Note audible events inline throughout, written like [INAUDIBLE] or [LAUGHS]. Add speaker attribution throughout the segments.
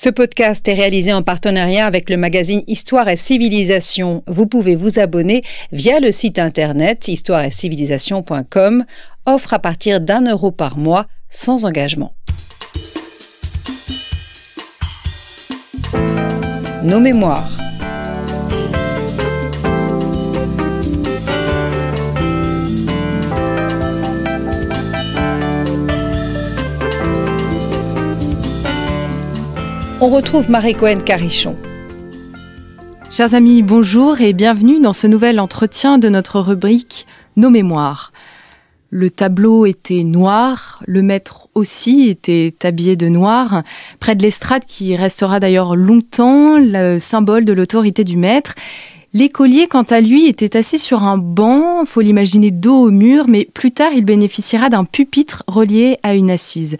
Speaker 1: Ce podcast est réalisé en partenariat avec le magazine Histoire et Civilisation. Vous pouvez vous abonner via le site internet histoireetcivilisation.com, offre à partir d'un euro par mois sans engagement. Nos mémoires. on retrouve Marie Cohen-Carichon. Chers amis, bonjour et bienvenue dans ce nouvel entretien de notre rubrique Nos mémoires. Le tableau était noir, le maître aussi était habillé de noir. Près de l'estrade, qui restera d'ailleurs longtemps le symbole de l'autorité du maître, l'écolier, quant à lui, était assis sur un banc, faut l'imaginer dos au mur, mais plus tard il bénéficiera d'un pupitre relié à une assise.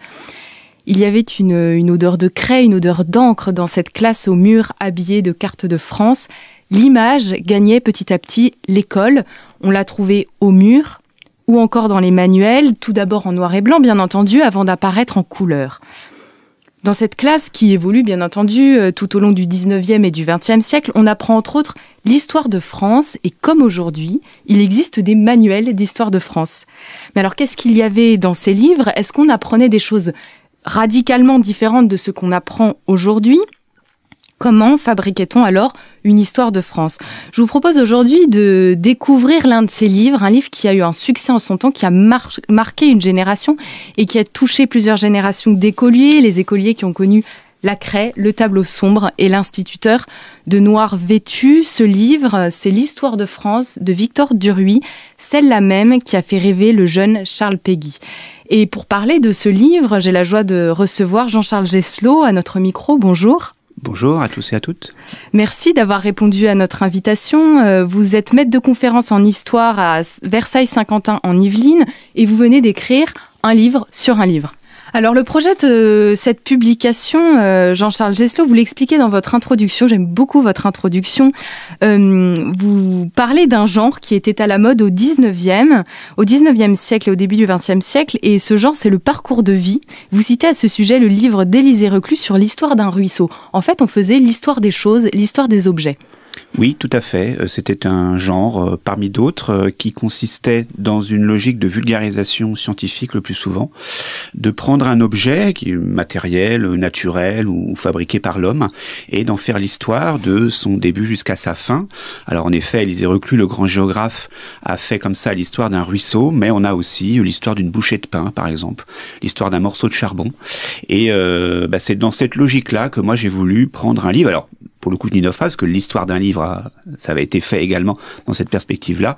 Speaker 1: Il y avait une, odeur de craie, une odeur d'encre dans cette classe au mur habillé de cartes de France. L'image gagnait petit à petit l'école. On l'a trouvée au mur ou encore dans les manuels, tout d'abord en noir et blanc bien entendu, avant d'apparaître en couleur. Dans cette classe qui évolue bien entendu euh, tout au long du 19e et du 20e siècle, on apprend entre autres l'histoire de France et comme aujourd'hui, il existe des manuels d'histoire de France. Mais alors qu'est-ce qu'il y avait dans ces livres Est-ce qu'on apprenait des choses radicalement différente de ce qu'on apprend aujourd'hui, comment fabriquait-on alors une histoire de France Je vous propose aujourd'hui de découvrir l'un de ces livres, un livre qui a eu un succès en son temps, qui a marqué une génération et qui a touché plusieurs générations d'écoliers, les écoliers qui ont connu la craie, le tableau sombre et l'instituteur de noir vêtu. Ce livre, c'est l'histoire de France de Victor Duruy, celle-là même qui a fait rêver le jeune Charles Péguy. Et pour parler de ce livre, j'ai la joie de recevoir Jean-Charles Gesslot à notre micro. Bonjour.
Speaker 2: Bonjour à tous et à toutes.
Speaker 1: Merci d'avoir répondu à notre invitation. Euh, vous êtes maître de conférence en histoire à Versailles-Saint-Quentin en Yvelines et vous venez d'écrire un livre sur un livre. Alors le projet de cette publication, euh, Jean-Charles Gesslot, vous l'expliquez dans votre introduction, j'aime beaucoup votre introduction. Euh, vous parlez d'un genre qui était à la mode au 19e, au 19e siècle et au début du 20e siècle, et ce genre c'est le parcours de vie. Vous citez à ce sujet le livre d'Élisée Reclus sur l'histoire d'un ruisseau. En fait, on faisait l'histoire des choses, l'histoire des objets.
Speaker 2: Oui, tout à fait. Euh, c'était un genre euh, parmi d'autres euh, qui consistait dans une logique de vulgarisation scientifique le plus souvent, de prendre un objet qui matériel, naturel ou fabriqué par l'homme et d'en faire l'histoire de son début jusqu'à sa fin. Alors en effet, Elisée Reclus, le grand géographe, a fait comme ça l'histoire d'un ruisseau, mais on a aussi l'histoire d'une bouchée de pain, par exemple, l'histoire d'un morceau de charbon. Et bah, c'est dans cette logique-là que moi j'ai voulu prendre un livre. Alors pour le coup, je que l'histoire d'un livre, ça avait été fait également dans cette perspective-là.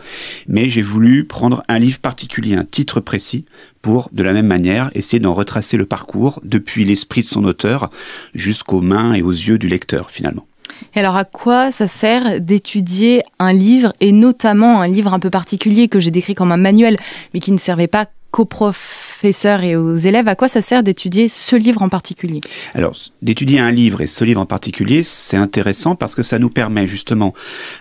Speaker 2: Mais j'ai voulu prendre un livre particulier, un titre précis, pour, de la même manière, essayer d'en retracer le parcours depuis l'esprit de son auteur jusqu'aux mains et aux yeux du lecteur, finalement.
Speaker 1: Et alors, à quoi ça sert d'étudier un livre, et notamment un livre un peu particulier que j'ai décrit comme un manuel, mais qui ne servait pas professeurs et aux élèves, à quoi ça sert d'étudier ce livre en particulier
Speaker 2: Alors, d'étudier un livre et ce livre en particulier, c'est intéressant parce que ça nous permet justement,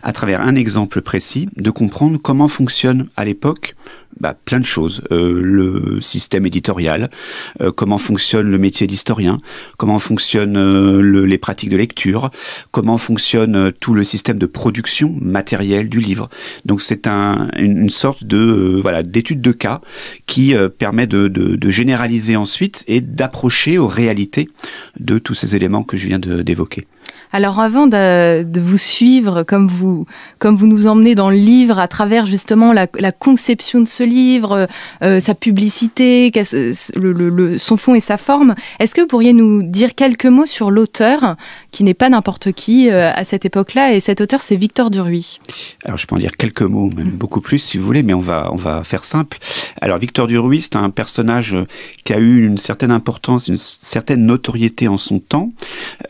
Speaker 2: à travers un exemple précis, de comprendre comment fonctionne à l'époque bah, plein de choses. Euh, le système éditorial, euh, comment fonctionne le métier d'historien, comment fonctionnent euh, les pratiques de lecture, comment fonctionne tout le système de production matérielle du livre. Donc c'est un, une sorte de voilà d'étude de cas qui permet de, de, généraliser ensuite et d'approcher aux réalités de tous ces éléments que je viens d'évoquer.
Speaker 1: Alors avant de, vous suivre, comme vous, comme vous nous emmenez dans le livre à travers justement la, conception de ce livre, euh, euh, sa publicité, le, son fond et sa forme, est-ce que vous pourriez nous dire quelques mots sur l'auteur, qui n'est pas n'importe qui euh, à cette époque-là, et cet auteur c'est Victor Duruy
Speaker 2: Alors je peux en dire quelques mots, même beaucoup plus si vous voulez, mais on va, on va faire simple. Alors Victor Duruy, c'est un personnage qui a eu une certaine importance, une certaine notoriété en son temps.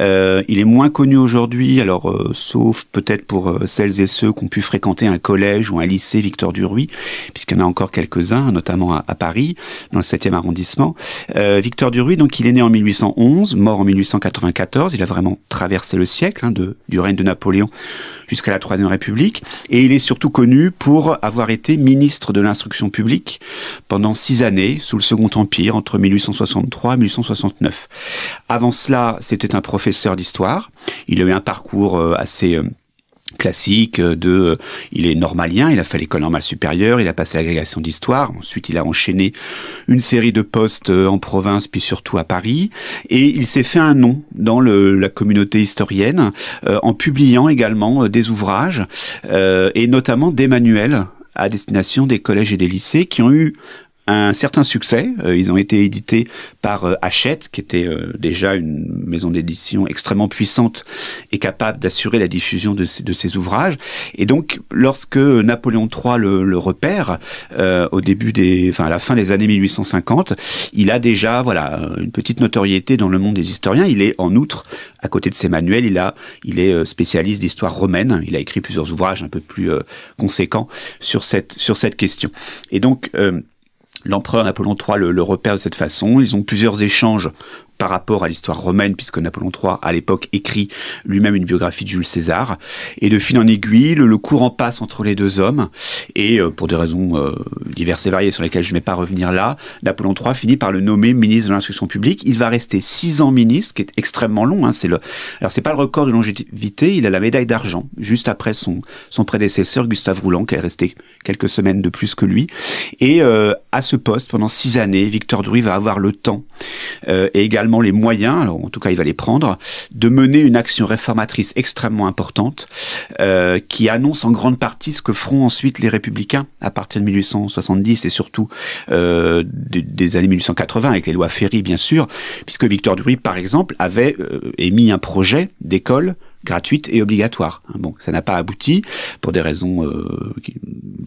Speaker 2: il est moins connu aujourd'hui, alors euh, sauf peut-être pour euh, celles et ceux qui ont pu fréquenter un collège ou un lycée Victor Duruy, puisqu'il y en a encore quelques-uns, notamment à, Paris, dans le 7e arrondissement. Euh, Victor Duruy, donc il est né en 1811, mort en 1894, il a vraiment traversé le siècle, hein, de, du règne de Napoléon jusqu'à la Troisième République, et il est surtout connu pour avoir été ministre de l'instruction publique pendant six années, sous le Second Empire, entre 1863 et 1869. Avant cela, c'était un professeur d'histoire, il a eu un parcours euh, assez euh, classique euh, de il est normalien, il a fait l'école normale supérieure, il a passé l'agrégation d'histoire, ensuite il a enchaîné une série de postes en province puis surtout à Paris et il s'est fait un nom dans la communauté historienne en publiant également des ouvrages et notamment des manuels à destination des collèges et des lycées qui ont eu un certain succès. Euh, ils ont été édités par euh, Hachette, qui était euh, déjà une maison d'édition extrêmement puissante et capable d'assurer la diffusion de ses, de ouvrages. Et donc, lorsque Napoléon III le, repère au début des, enfin à la fin des années 1850, il a déjà voilà une petite notoriété dans le monde des historiens. Il est en outre, à côté de ses manuels, il a, il est spécialiste d'histoire romaine. Il a écrit plusieurs ouvrages un peu plus conséquents sur cette sur cette question. Et donc L'empereur Napoléon III le, repère de cette façon. Ils ont plusieurs échanges par rapport à l'histoire romaine, puisque Napoléon III, à l'époque, écrit lui-même une biographie de Jules César. Et de fil en aiguille, le, courant passe entre les deux hommes, et euh, pour des raisons euh, diverses et variées sur lesquelles je ne vais pas revenir là, Napoléon III finit par le nommer ministre de l'instruction publique. Il va rester six ans ministre, qui est extrêmement long. Hein, c'est le, alors c'est pas le record de longévité, il a la médaille d'argent juste après son son prédécesseur Gustave Rouland, qui est resté quelques semaines de plus que lui. Et euh, à ce poste, pendant six années, Victor Druy va avoir le temps et également les moyens, en tout cas il va les prendre, de mener une action réformatrice extrêmement importante euh, qui annonce en grande partie ce que feront ensuite les républicains à partir de 1870 et surtout euh, des, années 1880 avec les lois Ferry bien sûr, puisque Victor Duruy par exemple avait euh, émis un projet d'école gratuite et obligatoire. Bon, ça n'a pas abouti pour des raisons euh,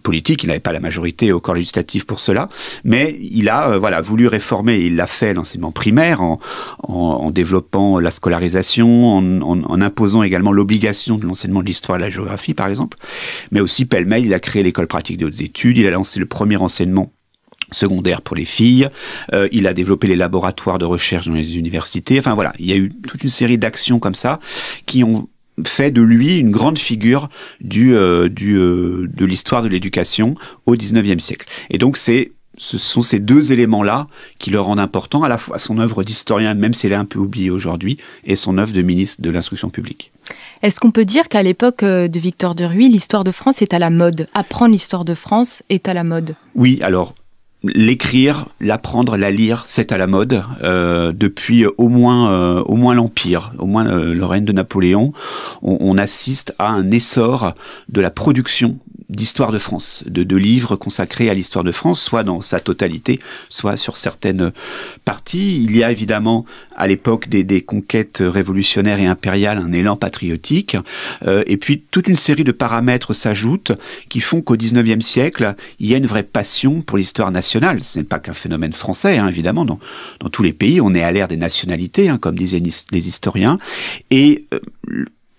Speaker 2: politiques. Il n'avait pas la majorité au corps législatif pour cela, mais il a euh, voilà voulu réformer. Il l'a fait l'enseignement primaire en, développant la scolarisation, en, en imposant également l'obligation de l'enseignement de l'histoire et de la géographie, par exemple. Mais aussi pêle-mêle, il a créé l'école pratique des hautes études. Il a lancé le premier enseignement secondaire pour les filles. Euh, il a développé les laboratoires de recherche dans les universités. Enfin voilà, il y a eu toute une série d'actions comme ça qui ont fait de lui une grande figure du, euh, du euh, de l'histoire de l'éducation au 19e siècle. Et donc c'est ce sont ces deux éléments-là qui le rendent important, à la fois son œuvre d'historien, même si elle est un peu oublié aujourd'hui, et son œuvre de ministre de l'instruction publique.
Speaker 1: Est-ce qu'on peut dire qu'à l'époque de Victor de Ruy, l'histoire de France est à la mode Apprendre l'histoire de France est à la mode
Speaker 2: Oui, alors l'écrire, l'apprendre, la lire, c'est à la mode euh, depuis euh, au moins euh, au moins l'empire, au moins le, règne de Napoléon. on, assiste à un essor de la production d'histoire de France, de, de livres consacrés à l'histoire de France, soit dans sa totalité, soit sur certaines parties. Il y a évidemment à l'époque des, des conquêtes révolutionnaires et impériales un élan patriotique, euh, et puis toute une série de paramètres s'ajoutent qui font qu'au XIXe siècle, il y a une vraie passion pour l'histoire nationale. Ce n'est pas qu'un phénomène français, hein, évidemment, dans, dans tous les pays, on est à l'ère des nationalités, hein, comme disaient les historiens, et euh,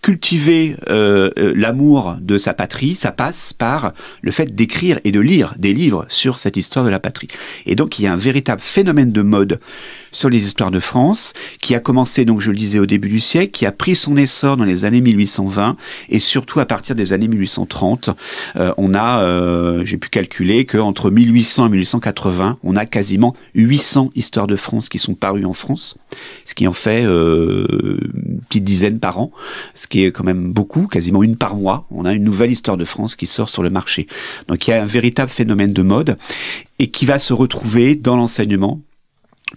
Speaker 2: cultiver euh, euh, l'amour de sa patrie, ça passe par le fait d'écrire et de lire des livres sur cette histoire de la patrie. Et donc il y a un véritable phénomène de mode sur les histoires de France, qui a commencé, donc je le disais, au début du siècle, qui a pris son essor dans les années 1820 et surtout à partir des années 1830. Euh, on a, euh, j'ai pu calculer qu'entre 1800 et 1880, on a quasiment 800 histoires de France qui sont parues en France, ce qui en fait euh, une petite dizaine par an, ce qui est quand même beaucoup, quasiment une par mois. On a une nouvelle histoire de France qui sort sur le marché. Donc il y a un véritable phénomène de mode et qui va se retrouver dans l'enseignement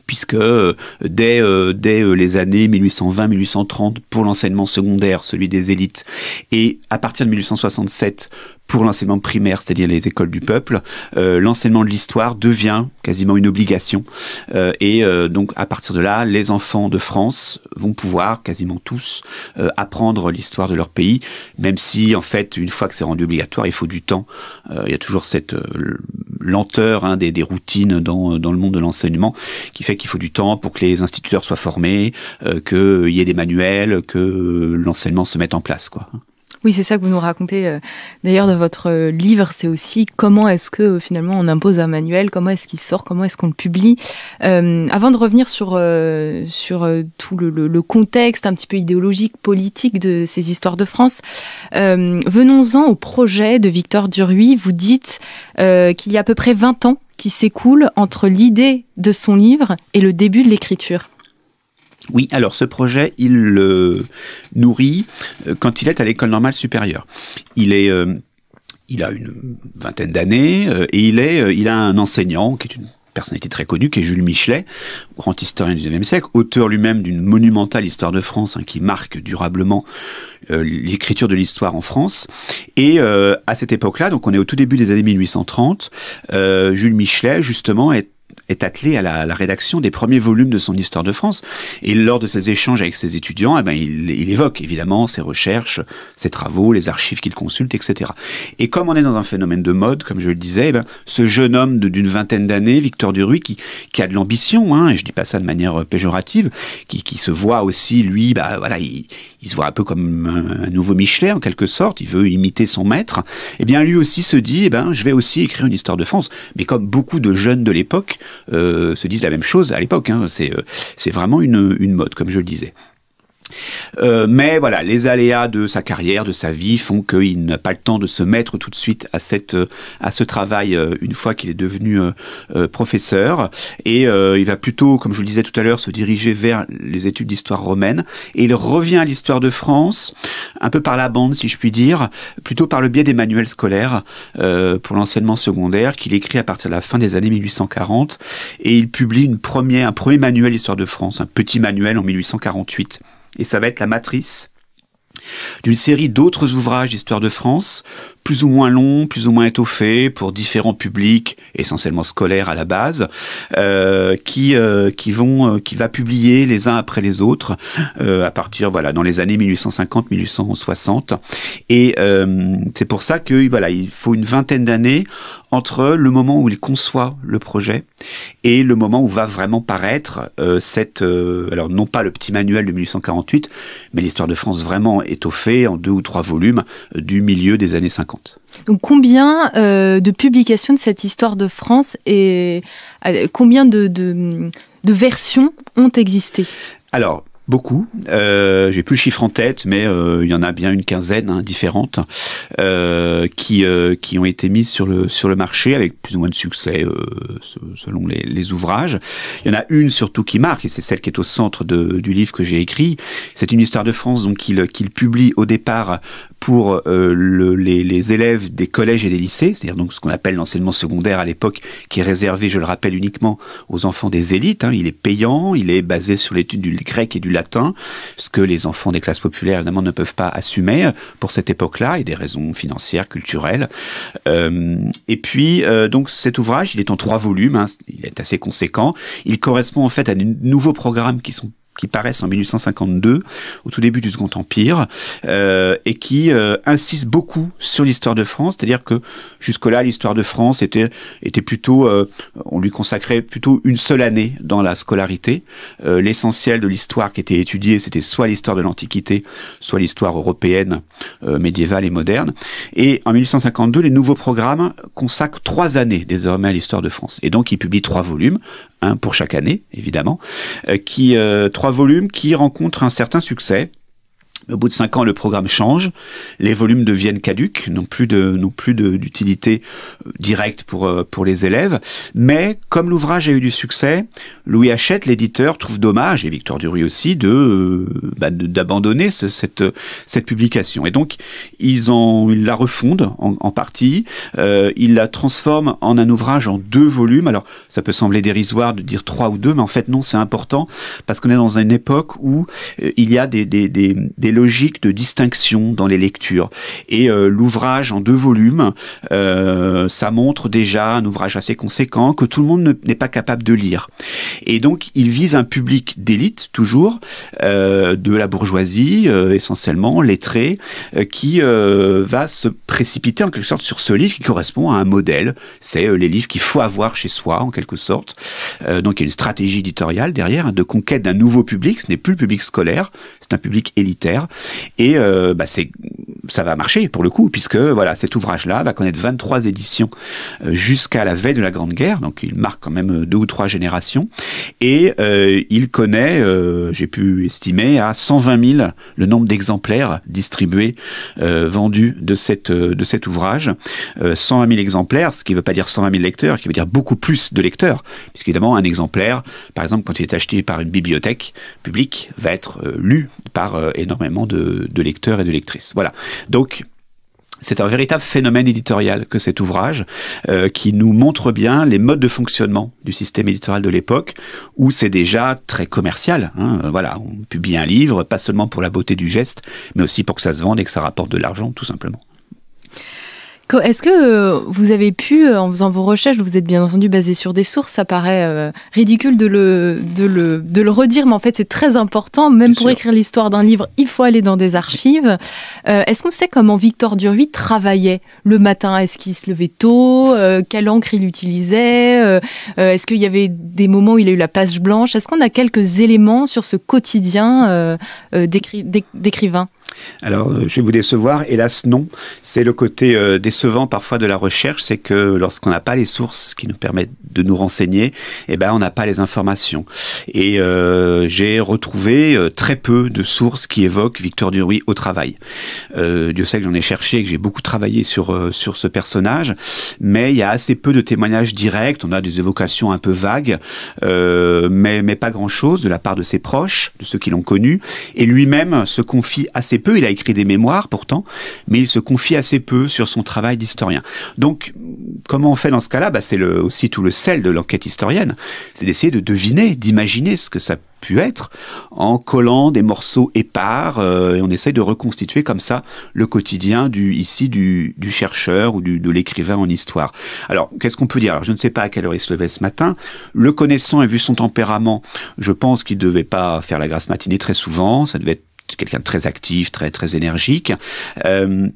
Speaker 2: puisque euh, dès, euh, dès euh, les années 1820-1830 pour l'enseignement secondaire, celui des élites, et à partir de 1867 pour l'enseignement primaire, c'est-à-dire les écoles du peuple, euh, l'enseignement de l'histoire devient quasiment une obligation. Euh, et euh, donc à partir de là, les enfants de France vont pouvoir quasiment tous apprendre l'histoire de leur pays, même si en fait, une fois que c'est rendu obligatoire, il faut du temps. il y a toujours cette lenteur hein, des, routines dans, dans le monde de l'enseignement qui fait qu'il faut du temps pour que les instituteurs soient formés, qu'il y ait des manuels, que l'enseignement se mette en place. quoi.
Speaker 1: Oui, c'est ça que vous nous racontez. Euh, d'ailleurs, dans votre euh, livre, c'est aussi comment est-ce que euh, finalement on impose un manuel, comment est-ce qu'il sort, comment est-ce qu'on le publie. avant de revenir sur sur tout le, contexte un petit peu idéologique, politique de ces histoires de France, venons-en au projet de Victor Duruy. Vous dites qu'il y a à peu près 20 ans qui s'écoule entre l'idée de son livre et le début de l'écriture.
Speaker 2: Oui, alors ce projet, il le nourrit euh, quand il est à l'école normale supérieure. Il est euh, il a une vingtaine d'années euh, et il est il a un enseignant qui est une personnalité très connue, qui est Jules Michelet, grand historien du XIXe siècle, auteur lui-même d'une monumentale histoire de France hein, qui marque durablement l'écriture de l'histoire en France. Et à cette époque-là, donc on est au tout début des années 1830, Jules Michelet justement est est attelé à la, rédaction des premiers volumes de son Histoire de France. Et lors de ses échanges avec ses étudiants, eh ben, il, évoque évidemment ses recherches, ses travaux, les archives qu'il consulte, etc. Et comme on est dans un phénomène de mode, comme je le disais, eh ben, ce jeune homme d'une vingtaine d'années, Victor Duruy, qui, qui a de l'ambition, hein, et je dis pas ça de manière euh, péjorative, qui, se voit aussi, lui, bah voilà, il, il se voit un peu comme un nouveau Michelet en quelque sorte, il veut imiter son maître, eh bien lui aussi se dit, eh ben, je vais aussi écrire une histoire de France. Mais comme beaucoup de jeunes de l'époque, euh, se disent la même chose à l'époque. Hein. Euh, c'est vraiment une mode, comme je le disais. Euh, mais voilà, les aléas de sa carrière, de sa vie, font qu'il n'a pas le temps de se mettre tout de suite à cette euh, à ce travail euh, une fois qu'il est devenu professeur. Et il va plutôt, comme je vous le disais tout à l'heure, se diriger vers les études d'histoire romaine. Et il revient à l'histoire de France, un peu par la bande, si je puis dire, plutôt par le biais des manuels scolaires pour l'enseignement secondaire qu'il écrit à partir de la fin des années 1840. Et il publie une première, un premier manuel d'histoire de France, un petit manuel en 1848 et ça va être la matrice d'une série d'autres ouvrages d'histoire de France, plus ou moins longs, plus ou moins étoffés, pour différents publics, essentiellement scolaires à la base, euh, qui euh, qui vont euh, qui va publier les uns après les autres à partir voilà dans les années 1850-1860 et c'est pour ça que voilà il faut une vingtaine d'années entre le moment où il conçoit le projet et le moment où va vraiment paraître cette alors non pas le petit manuel de 1848 mais l'histoire de France vraiment est étoffé en deux ou trois volumes du milieu des années 50.
Speaker 1: Donc combien euh, de publications de cette histoire de France et euh, combien de, de, de versions ont existé
Speaker 2: Alors, beaucoup. Euh, J'ai plus le chiffre en tête, mais euh, il y en a bien une quinzaine hein, différentes euh, qui euh, qui ont été mises sur le sur le marché avec plus ou moins de succès euh, selon les, les, ouvrages. Il y en a une surtout qui marque et c'est celle qui est au centre de, du livre que j'ai écrit. C'est une histoire de France donc qu'il qu'il publie au départ pour euh, les, élèves des collèges et des lycées, c'est-à-dire donc ce qu'on appelle l'enseignement secondaire à l'époque, qui est réservé, je le rappelle, uniquement aux enfants des élites. Hein. Il est payant, il est basé sur l'étude du grec et du latin, ce que les enfants des classes populaires évidemment ne peuvent pas assumer pour cette époque-là, et des raisons financières, culturelles. Euh, et puis euh, donc cet ouvrage, il est en trois volumes, hein. il est assez conséquent. Il correspond en fait à de nouveaux programmes qui sont qui paraissent en 1852, au tout début du Second Empire, euh, et qui euh, insistent beaucoup sur l'histoire de France. C'est-à-dire que jusque-là, l'histoire de France était était plutôt, euh, on lui consacrait plutôt une seule année dans la scolarité. L'essentiel de l'histoire qui était étudiée, c'était soit l'histoire de l'Antiquité, soit l'histoire européenne médiévale et moderne. Et en 1852, les nouveaux programmes consacrent trois années désormais à l'histoire de France. Et donc, ils publient trois volumes un pour chaque année évidemment, euh, qui euh, trois volumes qui rencontrent un certain succès au bout de cinq ans, le programme change, les volumes deviennent caduques, n'ont plus de n'ont plus d'utilité euh, directe pour euh, pour les élèves. Mais comme l'ouvrage a eu du succès, Louis Hachette, l'éditeur, trouve dommage et Victor Duruy aussi de euh, bah, d'abandonner ce, cette cette publication. Et donc ils en ils la refondent en, partie, euh, ils la transforment en un ouvrage en deux volumes. Alors ça peut sembler dérisoire de dire trois ou deux, mais en fait non, c'est important parce qu'on est dans une époque où il y a des des, des, des logique de distinction dans les lectures. Et euh, l'ouvrage en deux volumes, euh, ça montre déjà un ouvrage assez conséquent que tout le monde n'est pas capable de lire. Et donc, il vise un public d'élite toujours, euh, de la bourgeoisie essentiellement, lettré qui va se précipiter en quelque sorte sur ce livre qui correspond à un modèle. C'est les livres qu'il faut avoir chez soi en quelque sorte. donc, il y a une stratégie éditoriale derrière hein, de conquête d'un nouveau public. Ce n'est plus le public scolaire, c'est un public élitaire et euh, bah, c'est ça va marcher pour le coup, puisque voilà, cet ouvrage-là va connaître 23 éditions euh, jusqu'à la veille de la Grande Guerre, donc il marque quand même euh, deux ou trois générations, et il connaît, j'ai pu estimer, à 120 000 le nombre d'exemplaires distribués, vendus de, cette, cet ouvrage. 120 000 exemplaires, ce qui ne veut pas dire 120 000 lecteurs, qui veut dire beaucoup plus de lecteurs, Évidemment, un exemplaire, par exemple quand il est acheté par une bibliothèque publique, va être lu par énormément de, lecteurs et de lectrices. Voilà. Donc, c'est un véritable phénomène éditorial que cet ouvrage, euh, qui nous montre bien les modes de fonctionnement du système éditorial de l'époque, où c'est déjà très commercial. Hein, euh, voilà, on publie un livre, pas seulement pour la beauté du geste, mais aussi pour que ça se vende et que ça rapporte de l'argent, tout simplement.
Speaker 1: Est-ce que euh, vous avez pu, euh, en faisant vos recherches, vous êtes bien entendu basé sur des sources, ça paraît euh, ridicule de le, de le, redire, mais en fait c'est très important, même pour écrire l'histoire d'un livre, il faut aller dans des archives. Est-ce qu'on sait comment Victor Duruy travaillait le matin Est-ce qu'il se levait tôt Quelle encre il utilisait Est-ce qu'il y avait des moments où il a eu la page blanche Est-ce qu'on a quelques éléments sur ce quotidien d'écrivain
Speaker 2: alors, euh, je vais vous décevoir, hélas non. C'est le côté euh, décevant parfois de la recherche, c'est que lorsqu'on n'a pas les sources qui nous permettent de nous renseigner, eh ben on n'a pas les informations. Et euh, j'ai retrouvé très peu de sources qui évoquent Victor Duruy au travail. Dieu sait que j'en ai cherché, que j'ai beaucoup travaillé sur sur ce personnage, mais il y a assez peu de témoignages directs. On a des évocations un peu vagues, mais mais pas grand chose de la part de ses proches, de ceux qui l'ont connu. Et lui-même se confie assez peu il a écrit des mémoires pourtant, mais il se confie assez peu sur son travail d'historien. Donc, comment on fait dans ce cas-là bah, C'est le, aussi tout le sel de l'enquête historienne. C'est d'essayer de deviner, d'imaginer ce que ça pu être en collant des morceaux épars euh, et on essaye de reconstituer comme ça le quotidien du ici du, chercheur ou du, de l'écrivain en histoire. Alors qu'est-ce qu'on peut dire je ne sais pas à quelle heure il se levait ce matin. Le connaissant et vu son tempérament, je pense qu'il ne devait pas faire la grasse matinée très souvent. Ça devait quelqu'un de très actif, très très énergique. Euh,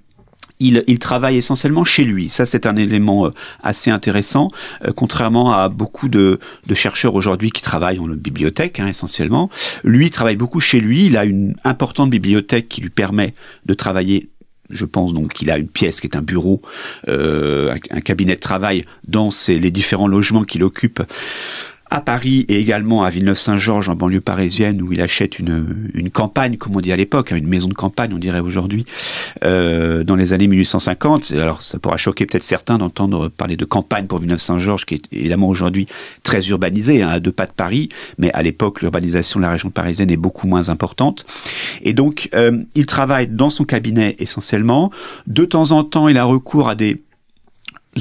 Speaker 2: il, travaille essentiellement chez lui. Ça, c'est un élément euh, assez intéressant, euh, contrairement à beaucoup de, chercheurs aujourd'hui qui travaillent en bibliothèque hein, essentiellement. Lui, il travaille beaucoup chez lui. Il a une importante bibliothèque qui lui permet de travailler je pense donc qu'il a une pièce qui est un bureau, un, cabinet de travail dans ses, les différents logements qu'il occupe à Paris et également à Villeneuve-Saint-Georges, en banlieue parisienne, où il achète une, une campagne, comme on dit à l'époque, hein, une maison de campagne, on dirait aujourd'hui, euh, dans les années 1850. Alors, ça pourra choquer peut-être certains d'entendre parler de campagne pour Villeneuve-Saint-Georges, qui est évidemment aujourd'hui très urbanisée, hein, à deux pas de Paris, mais à l'époque, l'urbanisation de la région parisienne est beaucoup moins importante. Et donc, euh, il travaille dans son cabinet essentiellement. De temps en temps, il a recours à des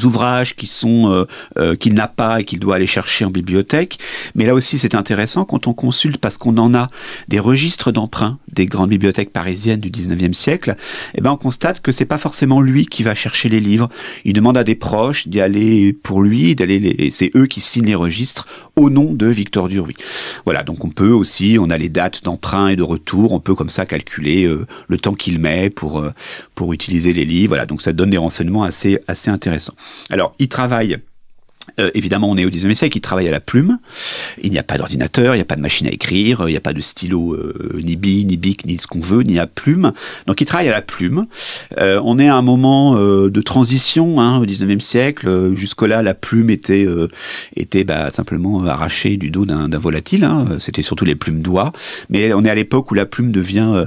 Speaker 2: ouvrages qui sont euh, euh, qu'il n'a pas et qu'il doit aller chercher en bibliothèque. Mais là aussi, c'est intéressant quand on consulte parce qu'on en a des registres d'emprunt des grandes bibliothèques parisiennes du 19e siècle. Et eh ben, on constate que c'est pas forcément lui qui va chercher les livres. Il demande à des proches d'y aller pour lui, d'aller les... c'est eux qui signent les registres au nom de Victor Duruy. Voilà. Donc on peut aussi, on a les dates d'emprunt et de retour. On peut comme ça calculer euh, le temps qu'il met pour pour utiliser les livres. Voilà. Donc ça donne des renseignements assez assez intéressants. Alors, il travaille. Euh, évidemment, on est au 19e siècle, il travaille à la plume. Il n'y a pas d'ordinateur, il n'y a pas de machine à écrire, il n'y a pas de stylo euh, ni bille, ni bic, ni ce qu'on veut, ni à plume. Donc il travaille à la plume. Euh, on est à un moment euh, de transition hein, au 19e siècle. Euh, jusque-là, la plume était, était bah, simplement arrachée du dos d'un volatile. Hein. C'était surtout les plumes d'oie. Mais on est à l'époque où la plume devient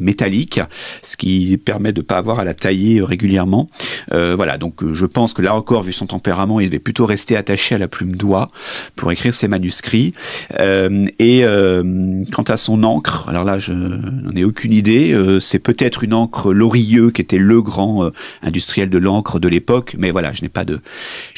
Speaker 2: métallique, ce qui permet de ne pas avoir à la tailler régulièrement. voilà, donc je pense que là encore, vu son tempérament, il devait plutôt resté attaché à la plume d'oie pour écrire ses manuscrits. Euh, et euh, quant à son encre, alors là, je n'en ai aucune idée. Euh, c'est peut-être une encre Lorilleux qui était le grand industriel de l'encre de l'époque, mais voilà, je n'ai pas de,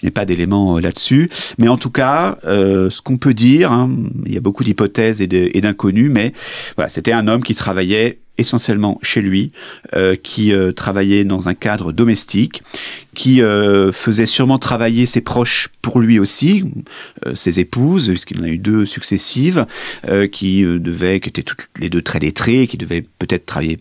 Speaker 2: je n'ai pas d'éléments là-dessus. Mais en tout cas, ce qu'on peut dire, hein, il y a beaucoup d'hypothèses et d'inconnus, mais voilà, c'était un homme qui travaillait essentiellement chez lui, euh, qui euh, travaillait dans un cadre domestique, qui euh, faisait sûrement travailler ses proches pour lui aussi, ses épouses, puisqu'il en a eu deux successives, qui devaient, qui étaient toutes les deux très lettrées, qui devaient peut-être travailler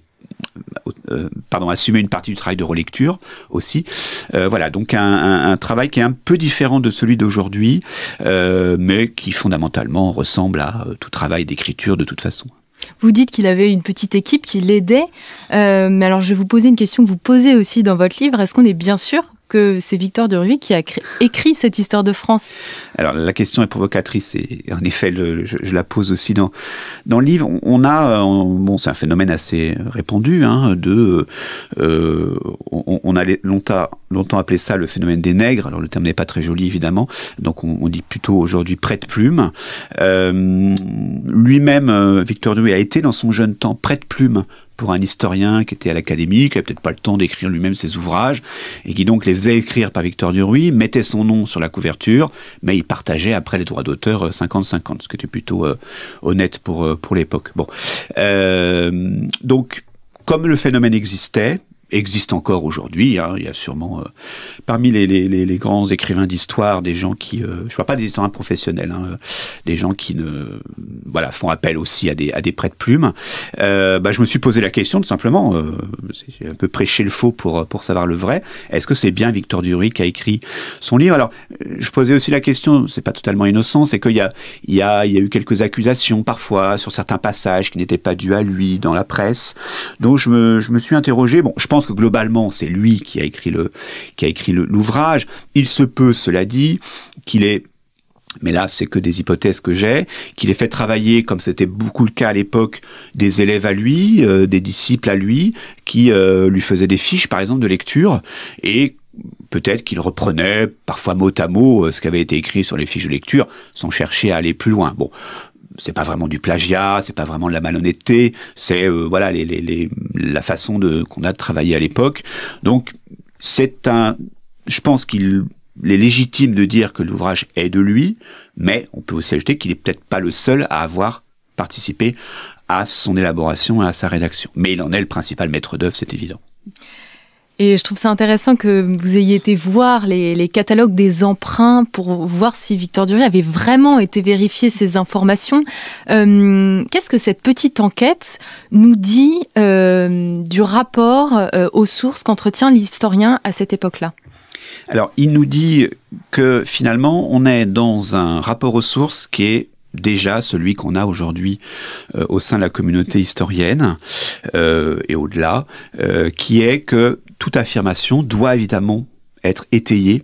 Speaker 2: pardon, assumer une partie du travail de relecture aussi. voilà, donc un, travail qui est un peu différent de celui d'aujourd'hui, mais qui fondamentalement ressemble à tout travail d'écriture de toute façon.
Speaker 1: Vous dites qu'il avait une petite équipe qui l'aidait, euh, mais alors je vais vous poser une question que vous posez aussi dans votre livre. Est-ce qu'on est bien sûr que c'est Victor de Ruy qui a écrit cette histoire de France
Speaker 2: Alors la question est provocatrice et en effet je, la pose aussi dans dans le livre. On, a euh, bon c'est un phénomène assez répandu hein, de euh, on, on, a longtemps longtemps appelé ça le phénomène des nègres. Alors le terme n'est pas très joli évidemment, donc on, dit plutôt aujourd'hui de plume. Euh, lui-même Victor de Ruy a été dans son jeune temps prêt de plume pour un historien qui était à l'académie, qui n'avait peut-être pas le temps d'écrire lui-même ses ouvrages, et qui donc les faisait écrire par Victor Duruy, mettait son nom sur la couverture, mais il partageait après les droits d'auteur 50-50, euh, ce qui était plutôt euh, honnête pour, euh, pour l'époque. Bon. donc, comme le phénomène existait, existe encore aujourd'hui. Hein. Il y a sûrement euh, parmi les, les, les, grands écrivains d'histoire des gens qui, euh, je ne pas des historiens professionnels, hein, des gens qui ne, voilà, font appel aussi à des à des prêts de plumes. Euh, bah, je me suis posé la question tout simplement. Euh, j'ai un peu prêché le faux pour pour savoir le vrai. Est-ce que c'est bien Victor Duruy qui a écrit son livre Alors, je posais aussi la question. C'est pas totalement innocent, c'est qu'il y a il y a il y a eu quelques accusations parfois sur certains passages qui n'étaient pas dus à lui dans la presse. Donc je me je me suis interrogé. Bon, je pense que globalement, c'est lui qui a écrit le, qui a écrit l'ouvrage. Il se peut, cela dit, qu'il ait mais là, c'est que des hypothèses que j'ai, qu'il ait fait travailler, comme c'était beaucoup le cas à l'époque, des élèves à lui, euh, des disciples à lui, qui euh, lui faisaient des fiches, par exemple, de lecture, et peut-être qu'il reprenait parfois mot à mot euh, ce qui avait été écrit sur les fiches de lecture sans chercher à aller plus loin. Bon, c'est pas vraiment du plagiat, c'est pas vraiment de la malhonnêteté, c'est euh, voilà les, la façon de qu'on a de travailler à l'époque. Donc c'est un, je pense qu'il est légitime de dire que l'ouvrage est de lui, mais on peut aussi ajouter qu'il est peut-être pas le seul à avoir participé à son élaboration et à sa rédaction. Mais il en est le principal maître d'œuvre, c'est évident.
Speaker 1: Et je trouve ça intéressant que vous ayez été voir les, catalogues des emprunts pour voir si Victor Durie avait vraiment été vérifier ces informations. Euh, qu'est-ce que cette petite enquête nous dit euh, du rapport euh, aux sources qu'entretient l'historien à cette époque-là
Speaker 2: Alors, il nous dit que finalement, on est dans un rapport aux sources qui est déjà celui qu'on a aujourd'hui au sein de la communauté historienne et au-delà, qui est que toute affirmation doit évidemment être étayée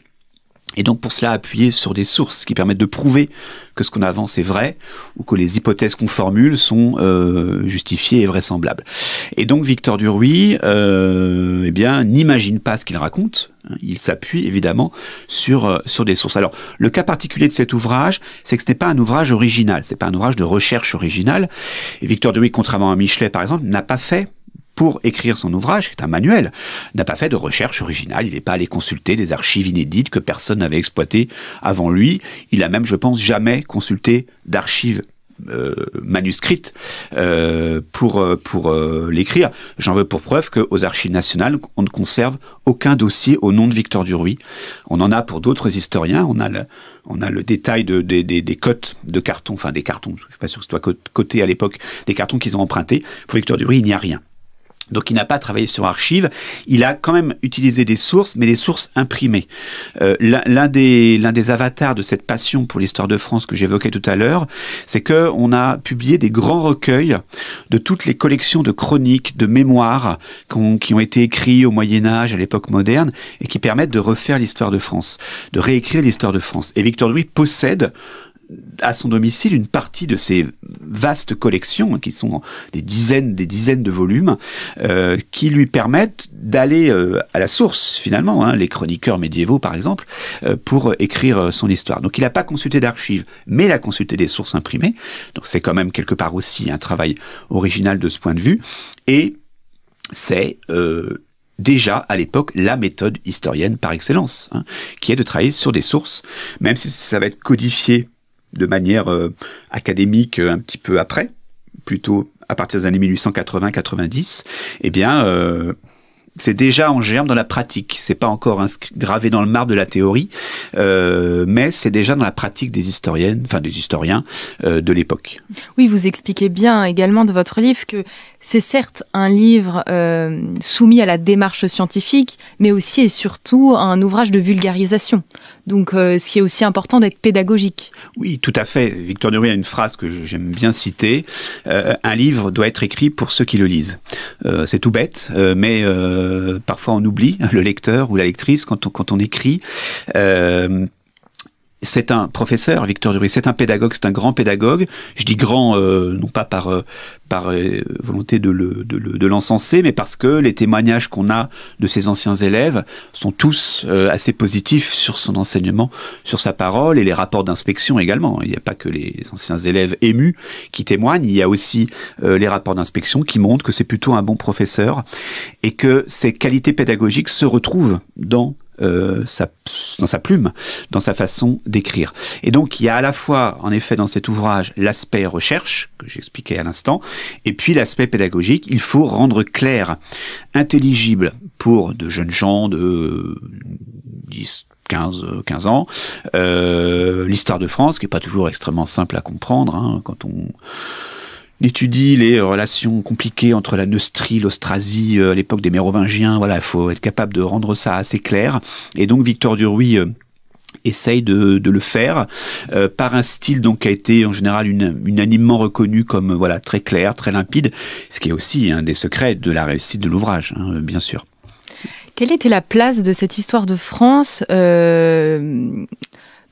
Speaker 2: et donc pour cela appuyer sur des sources qui permettent de prouver que ce qu'on avance est vrai ou que les hypothèses qu'on formule sont euh, justifiées et vraisemblables. Et donc Victor Duruy, euh, eh bien, n'imagine pas ce qu'il raconte. Hein. Il s'appuie évidemment sur euh, sur des sources. Alors le cas particulier de cet ouvrage, c'est que ce n'est pas un ouvrage original, c'est pas un ouvrage de recherche originale. Et Victor Duruy, contrairement à Michelet par exemple, n'a pas fait pour écrire son ouvrage, qui est un manuel, n'a pas fait de recherche originale. Il n'est pas allé consulter des archives inédites que personne n'avait exploitées avant lui. Il a même, je pense, jamais consulté d'archives euh, manuscrites euh, pour euh, pour l'écrire. J'en veux pour preuve qu'aux archives nationales, on ne conserve aucun dossier au nom de Victor Duruy. On en a pour d'autres historiens. On a le, on a le détail de, des, des, cotes de cartons, enfin des cartons. Je ne suis pas sûr que ce soit coté à l'époque, des cartons qu'ils ont empruntés. Pour Victor Duruy, il n'y a rien. Donc il n'a pas travaillé sur archives, il a quand même utilisé des sources, mais des sources imprimées. Euh, l'un des l'un des avatars de cette passion pour l'histoire de France que j'évoquais tout à l'heure, c'est que on a publié des grands recueils de toutes les collections de chroniques, de mémoires qui ont été écrits au Moyen Âge, à l'époque moderne, et qui permettent de refaire l'histoire de France, de réécrire l'histoire de France. Et Victor Louis possède à son domicile une partie de ses vastes collections, hein, qui sont des dizaines, des dizaines de volumes, euh, qui lui permettent d'aller euh, à la source finalement, hein, les chroniqueurs médiévaux par exemple, euh, pour écrire son histoire. Donc il n'a pas consulté d'archives, mais il a consulté des sources imprimées. Donc c'est quand même quelque part aussi un travail original de ce point de vue. Et c'est déjà à l'époque la méthode historienne par excellence, hein, qui est de travailler sur des sources, même si ça va être codifié de manière euh, académique euh, un petit peu après, plutôt à partir des années 1880-90, eh bien, euh, c'est déjà en germe dans la pratique. C'est pas encore gravé dans le marbre de la théorie, mais c'est déjà dans la pratique des historiennes, enfin des historiens de l'époque.
Speaker 1: Oui, vous expliquez bien également de votre livre que c'est certes un livre euh, soumis à la démarche scientifique, mais aussi et surtout un ouvrage de vulgarisation. Donc, euh, ce qui est aussi important d'être pédagogique.
Speaker 2: Oui, tout à fait. Victor Nourri a une phrase que j'aime bien citer. Euh, un livre doit être écrit pour ceux qui le lisent. c'est tout bête, mais parfois on oublie le lecteur ou la lectrice quand quand on écrit c'est un professeur, Victor Duruy, c'est un pédagogue, c'est un grand pédagogue. Je dis grand, euh, non pas par, euh, par euh, volonté de, le, de, de l'encenser, mais parce que les témoignages qu'on a de ses anciens élèves sont tous assez positifs sur son enseignement, sur sa parole et les rapports d'inspection également. Il n'y a pas que les anciens élèves émus qui témoignent, il y a aussi les rapports d'inspection qui montrent que c'est plutôt un bon professeur et que ses qualités pédagogiques se retrouvent dans euh, sa, dans sa plume, dans sa façon d'écrire. Et donc il y a à la fois, en effet, dans cet ouvrage, l'aspect recherche, que j'expliquais à l'instant, et puis l'aspect pédagogique. Il faut rendre clair, intelligible pour de jeunes gens de 10, 15, 15 ans, euh, l'histoire de France, qui est pas toujours extrêmement simple à comprendre, hein, quand on étudie les euh, relations compliquées entre la Neustrie, l'Austrasie, euh, l'époque des Mérovingiens. Voilà, il faut être capable de rendre ça assez clair. Et donc Victor Duruy euh, essaye de, le faire par un style donc qui a été en général unanimement reconnu comme voilà très clair, très limpide, ce qui est aussi un des secrets de la réussite de l'ouvrage, hein, bien sûr.
Speaker 1: Quelle était la place de cette histoire de France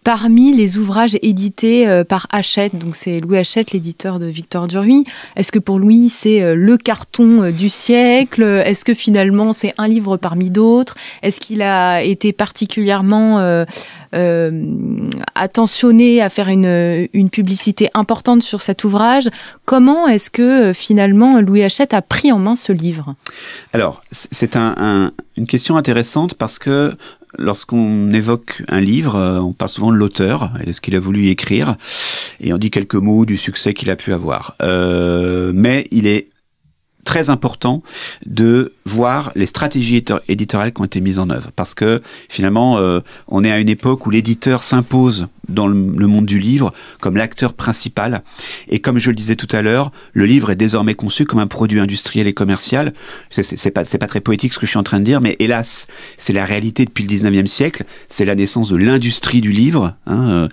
Speaker 1: Parmi les ouvrages édités euh, par Hachette, donc c'est Louis Hachette, l'éditeur de Victor Duruy, est-ce que pour lui c'est euh, le carton euh, du siècle Est-ce que finalement c'est un livre parmi d'autres Est-ce qu'il a été particulièrement attentionné à faire une, publicité importante sur cet ouvrage Comment est-ce que finalement Louis Hachette a pris en main ce livre
Speaker 2: Alors c'est une question intéressante parce que Lorsqu'on évoque un livre, euh, on parle souvent de l'auteur et de ce qu'il a voulu écrire, et on dit quelques mots du succès qu'il a pu avoir. Euh, mais il est très important de voir les stratégies éditoriales qui ont été mises en œuvre. Parce que finalement, euh, on est à une époque où l'éditeur s'impose dans le, monde du livre comme l'acteur principal. Et comme je le disais tout à l'heure, le livre est désormais conçu comme un produit industriel et commercial. C'est pas, pas très poétique ce que je suis en train de dire, mais hélas, c'est la réalité depuis le 19e siècle. C'est la naissance de l'industrie du livre, hein,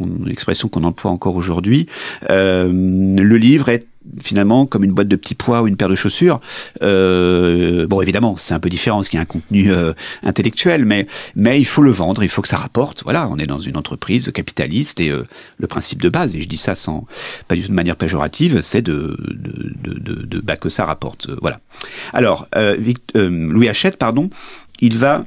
Speaker 2: euh, expression qu'on emploie encore aujourd'hui. Euh, le livre est finalement comme une boîte de petits pois ou une paire de chaussures. Euh, euh, bon évidemment c'est un peu différent parce qu'il y a un contenu euh, intellectuel mais mais il faut le vendre il faut que ça rapporte voilà on est dans une entreprise capitaliste et euh, le principe de base et je dis ça sans pas du tout de manière péjorative c'est de de, de, bah, que ça rapporte voilà alors Louis Hachette pardon il va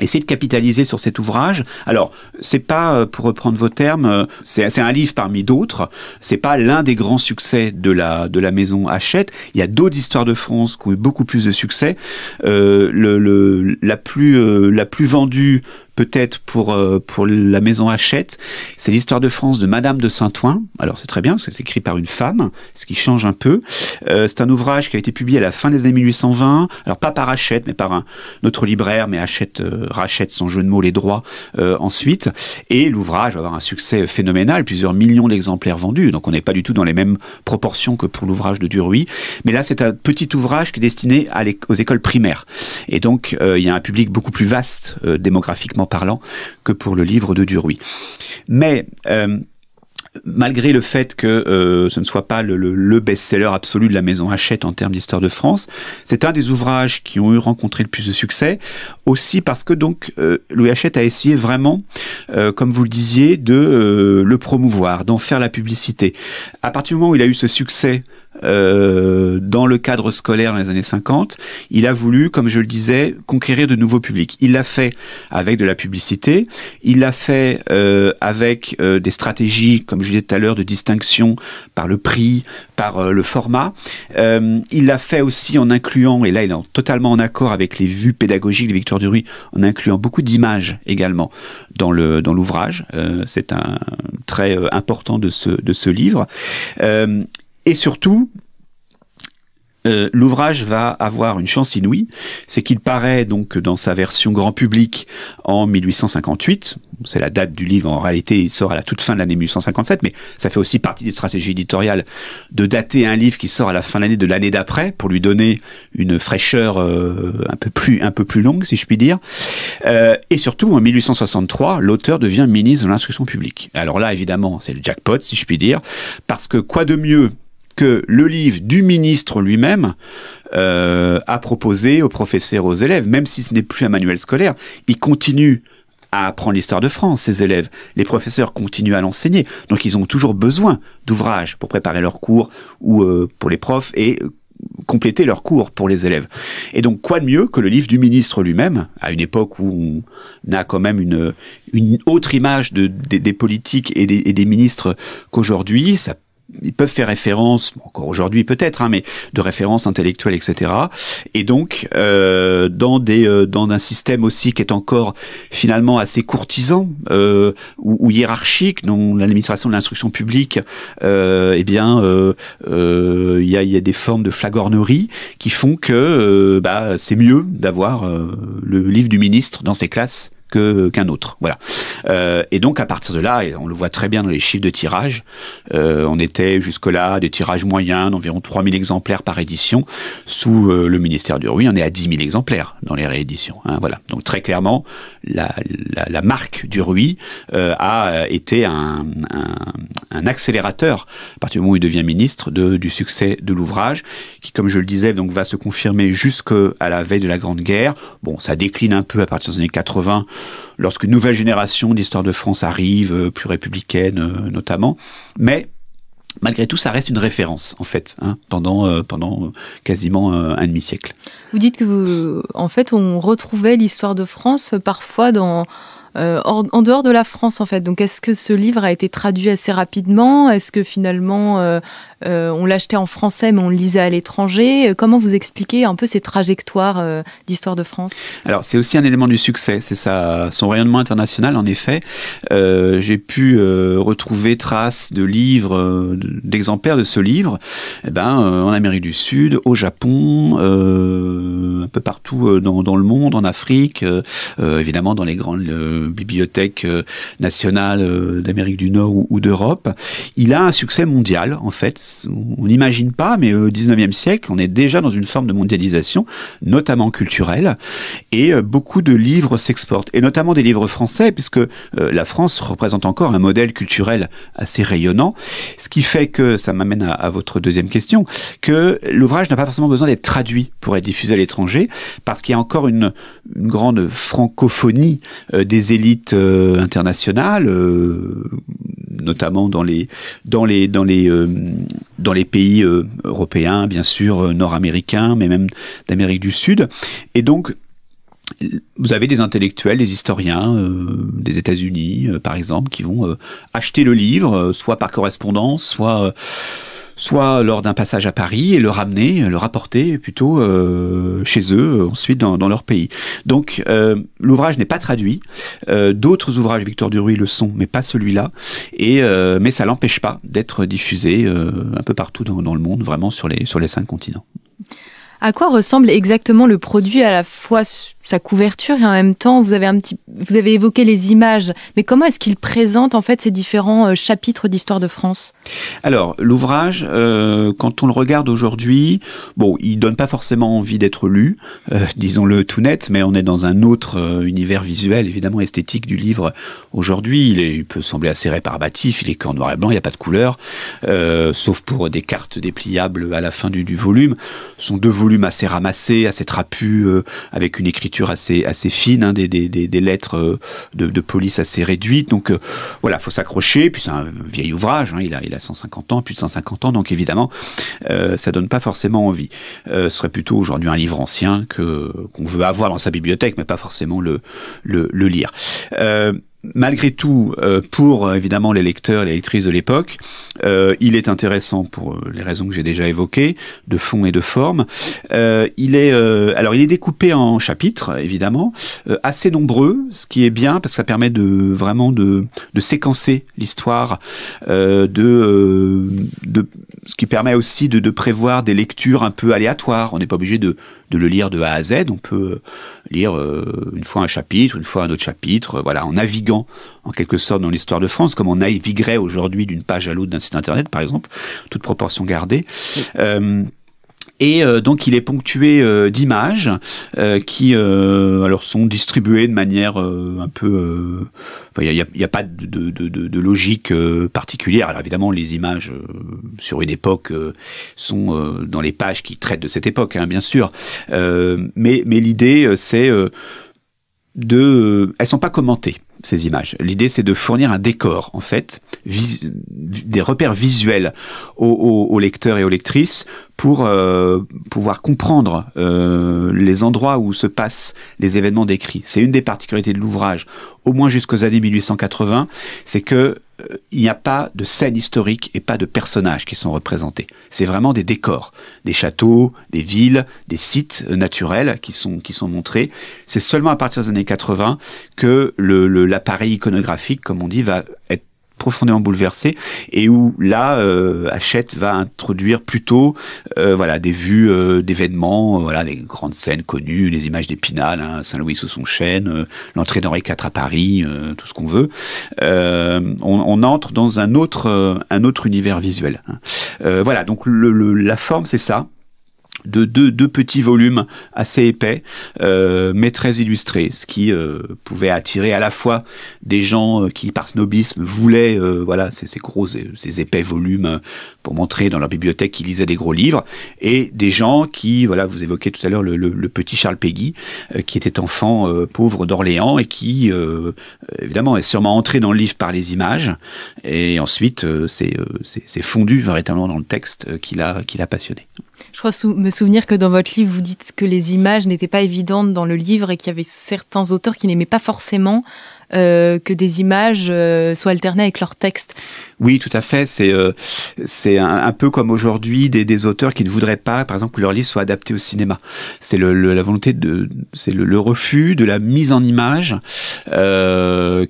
Speaker 2: essayer de capitaliser sur cet ouvrage. Alors, c'est pas, euh, pour reprendre vos termes, euh, c'est un livre parmi d'autres. C'est pas l'un des grands succès de la de la maison Hachette. Il y a d'autres histoires de France qui ont eu beaucoup plus de succès. Euh, le, la plus la plus vendue peut-être pour euh, pour la maison Hachette. C'est l'histoire de France de Madame de Saint-Ouen. Alors c'est très bien, parce que c'est écrit par une femme, ce qui change un peu. Euh, c'est un ouvrage qui a été publié à la fin des années 1820. Alors pas par Hachette, mais par un autre libraire, mais Hachette euh, rachète son jeu de mots les droits euh, ensuite. Et l'ouvrage va avoir un succès phénoménal, plusieurs millions d'exemplaires vendus. Donc on n'est pas du tout dans les mêmes proportions que pour l'ouvrage de Duruy. Mais là c'est un petit ouvrage qui est destiné à aux écoles primaires. Et donc il y a un public beaucoup plus vaste démographiquement parlant que pour le livre de Duruy. Mais euh, malgré le fait que euh, ce ne soit pas le, best-seller absolu de la maison Hachette en termes d'histoire de France, c'est un des ouvrages qui ont eu rencontré le plus de succès, aussi parce que donc euh, Louis Hachette a essayé vraiment, comme vous le disiez, de le promouvoir, d'en faire la publicité. À partir du moment où il a eu ce succès euh, dans le cadre scolaire dans les années 50, il a voulu, comme je le disais, conquérir de nouveaux publics. Il l'a fait avec de la publicité, il l'a fait euh, avec euh, des stratégies, comme je disais tout à l'heure, de distinction par le prix, par euh, le format. il l'a fait aussi en incluant, et là il est totalement en accord avec les vues pédagogiques de Victor Duruy, en incluant beaucoup d'images également dans le dans l'ouvrage. C'est un très important de ce de ce livre. Et surtout, euh, l'ouvrage va avoir une chance inouïe, c'est qu'il paraît donc dans sa version grand public en 1858. C'est la date du livre en réalité, il sort à la toute fin de l'année 1857, mais ça fait aussi partie des stratégies éditoriales de dater un livre qui sort à la fin de l'année de l'année d'après pour lui donner une fraîcheur euh, un peu plus un peu plus longue, si je puis dire. Euh, et surtout en 1863, l'auteur devient ministre de l'instruction publique. Alors là, évidemment, c'est le jackpot, si je puis dire, parce que quoi de mieux que le livre du ministre lui-même euh, a proposé aux professeurs, aux élèves, même si ce n'est plus un manuel scolaire, il continue à apprendre l'histoire de France, ces élèves. Les professeurs continuent à l'enseigner, donc ils ont toujours besoin d'ouvrages pour préparer leurs cours ou euh, pour les profs et euh, compléter leurs cours pour les élèves. Et donc, quoi de mieux que le livre du ministre lui-même, à une époque où on a quand même une, une autre image de, des, politiques et des, et des ministres qu'aujourd'hui, ça ils peuvent faire référence, encore aujourd'hui peut-être, hein, mais de référence intellectuelle, etc. Et donc, euh, dans des euh, dans un système aussi qui est encore finalement assez courtisan euh, ou, hiérarchique, dont l'administration de l'instruction publique, euh, eh bien, euh, il y, a, y a des formes de flagornerie qui font que bah, c'est mieux d'avoir le livre du ministre dans ses classes que qu'un autre. Voilà. Euh, et donc à partir de là, et on le voit très bien dans les chiffres de tirage, euh, on était jusque-là des tirages moyens d'environ 3000 exemplaires par édition. Sous euh, le ministère du Rui, on est à 10 000 exemplaires dans les rééditions. Hein, voilà. Donc très clairement, la, la, la marque du Rui euh, a été un, un, un, accélérateur, à partir du moment où il devient ministre, de, du succès de l'ouvrage, qui, comme je le disais, donc va se confirmer jusqu'à la veille de la Grande Guerre. Bon, ça décline un peu à partir des années 80 lorsqu'une nouvelle génération d'histoire de France arrive, euh, plus républicaine euh, notamment. Mais malgré tout, ça reste une référence en fait hein, pendant euh, pendant quasiment un demi siècle.
Speaker 1: Vous dites que vous, en fait, on retrouvait l'histoire de France parfois dans euh, en dehors de la France en fait. Donc est-ce que ce livre a été traduit assez rapidement Est-ce que finalement euh, euh, on l'achetait en français mais on le lisait à l'étranger Comment vous expliquez un peu ces trajectoires d'histoire de France
Speaker 2: Alors c'est aussi un élément du succès, c'est ça, son rayonnement international en effet. J'ai pu retrouver traces de livres, d'exemplaires de ce livre, eh ben, en Amérique du Sud, au Japon un peu partout euh, dans, le monde, en Afrique, euh, euh, évidemment dans les grandes bibliothèques nationales d'Amérique du Nord ou, d'Europe. Il a un succès mondial, en fait. On n'imagine pas, mais au 19e siècle, on est déjà dans une forme de mondialisation, notamment culturelle, et beaucoup de livres s'exportent, et notamment des livres français, puisque la France représente encore un modèle culturel assez rayonnant, ce qui fait que, ça m'amène à votre deuxième question, que l'ouvrage n'a pas forcément besoin d'être traduit pour être diffusé à l'étranger parce qu'il y a encore une, grande francophonie euh, des élites euh, internationales, euh, notamment dans les dans dans les dans les pays européens, bien sûr, nord-américains, mais même d'Amérique du Sud. Et donc vous avez des intellectuels, des historiens des États-Unis, par exemple, qui vont acheter le livre, soit par correspondance, soit soit lors d'un passage à Paris et le ramener, le rapporter plutôt euh, chez eux, euh, ensuite dans, leur pays. Donc euh, l'ouvrage n'est pas traduit. D'autres ouvrages Victor Duruy le sont, mais pas celui-là. Et mais ça l'empêche pas d'être diffusé un peu partout dans, dans, le monde, vraiment sur les sur les cinq continents.
Speaker 1: À quoi ressemble exactement le produit à la fois sa couverture et en même temps, vous avez un petit, vous avez évoqué les images, mais comment est-ce qu'il présente en fait ces différents euh, chapitres d'histoire de France
Speaker 2: Alors l'ouvrage, euh, quand on le regarde aujourd'hui, bon, il donne pas forcément envie d'être lu, euh, [LAUGHS] disons-le tout net, mais on est dans un autre univers visuel, évidemment esthétique du livre. Aujourd'hui, il, peut sembler assez réparbatif il est qu'en noir et blanc, il n'y a pas de couleur, sauf pour des cartes dépliables à la fin du, du volume. Ce sont deux volumes assez ramassés, assez trapus, avec une écriture assez assez fine, hein, des, des, des, lettres euh, de, police assez réduites. Donc euh, voilà, faut s'accrocher. Puis c'est un vieil ouvrage, hein, il a il a 150 ans, plus de 150 ans, donc évidemment euh, ça donne pas forcément envie. ce serait plutôt aujourd'hui un livre ancien que qu'on veut avoir dans sa bibliothèque, mais pas forcément le le, le lire malgré tout, euh, pour euh, évidemment les lecteurs et les lectrices de l'époque, euh, il est intéressant pour les raisons que j'ai déjà évoquées, de fond et de forme. il est alors il est découpé en chapitres, évidemment, assez nombreux, ce qui est bien parce que ça permet de vraiment de, séquencer l'histoire, de, de ce qui permet aussi de, prévoir des lectures un peu aléatoires. On n'est pas obligé de, le lire de A à Z. On peut euh, lire euh, une fois un chapitre, une fois un autre chapitre, euh, voilà, en naviguant en quelque sorte dans l'histoire de France, comme on naviguerait aujourd'hui d'une page à l'autre d'un site internet, par exemple, toute proportion gardée. Et euh, donc il est ponctué euh, d'images euh, qui alors sont distribuées de manière un peu... il n'y a, pas de, logique particulière. Alors évidemment, les images sur une époque sont dans les pages qui traitent de cette époque, hein, bien sûr. mais, mais l'idée, c'est de, euh, elles sont pas commentées ces images. L'idée, c'est de fournir un décor, en fait, des repères visuels aux, lecteurs et aux lectrices pour euh, pouvoir comprendre euh, les endroits où se passent les événements décrits. C'est une des particularités de l'ouvrage, au moins jusqu'aux années 1880, c'est que il n'y a pas de scène historique et pas de personnages qui sont représentés. C'est vraiment des décors, des châteaux, des villes, des sites naturels qui sont qui sont montrés. C'est seulement à partir des années 80 que le l'appareil iconographique, comme on dit, va être profondément bouleversé et où là euh, Hachette va introduire plutôt euh, voilà des vues euh, d'événements euh, voilà les grandes scènes connues les images d'Épinal hein, Saint-Louis sous son chêne l'entrée d'Henri IV à Paris tout ce qu'on veut on, entre dans un autre un autre univers visuel hein. voilà donc la forme c'est ça de deux, petits volumes assez épais, euh, mais très illustrés, ce qui euh, pouvait attirer à la fois des gens euh, qui, par snobisme, voulaient voilà ces, gros, ces épais volumes pour montrer dans leur bibliothèque qu'ils lisaient des gros livres, et des gens qui, voilà, vous évoquez tout à l'heure le, petit Charles Peggy, qui était enfant pauvre d'Orléans et qui, évidemment, est sûrement entré dans le livre par les images, et ensuite c'est fondu véritablement dans le texte qui l'a qui l'a passionné.
Speaker 1: Je crois me souvenir que dans votre livre, vous dites que les images n'étaient pas évidentes dans le livre et qu'il y avait certains auteurs qui n'aimaient pas forcément euh, que des images euh, soient alternées avec leur texte.
Speaker 2: Oui, tout à fait. C'est euh, c'est un, peu comme aujourd'hui des, des, auteurs qui ne voudraient pas, par exemple, que leur livre soit adapté au cinéma. C'est le, la volonté de, c'est le, refus de la mise en image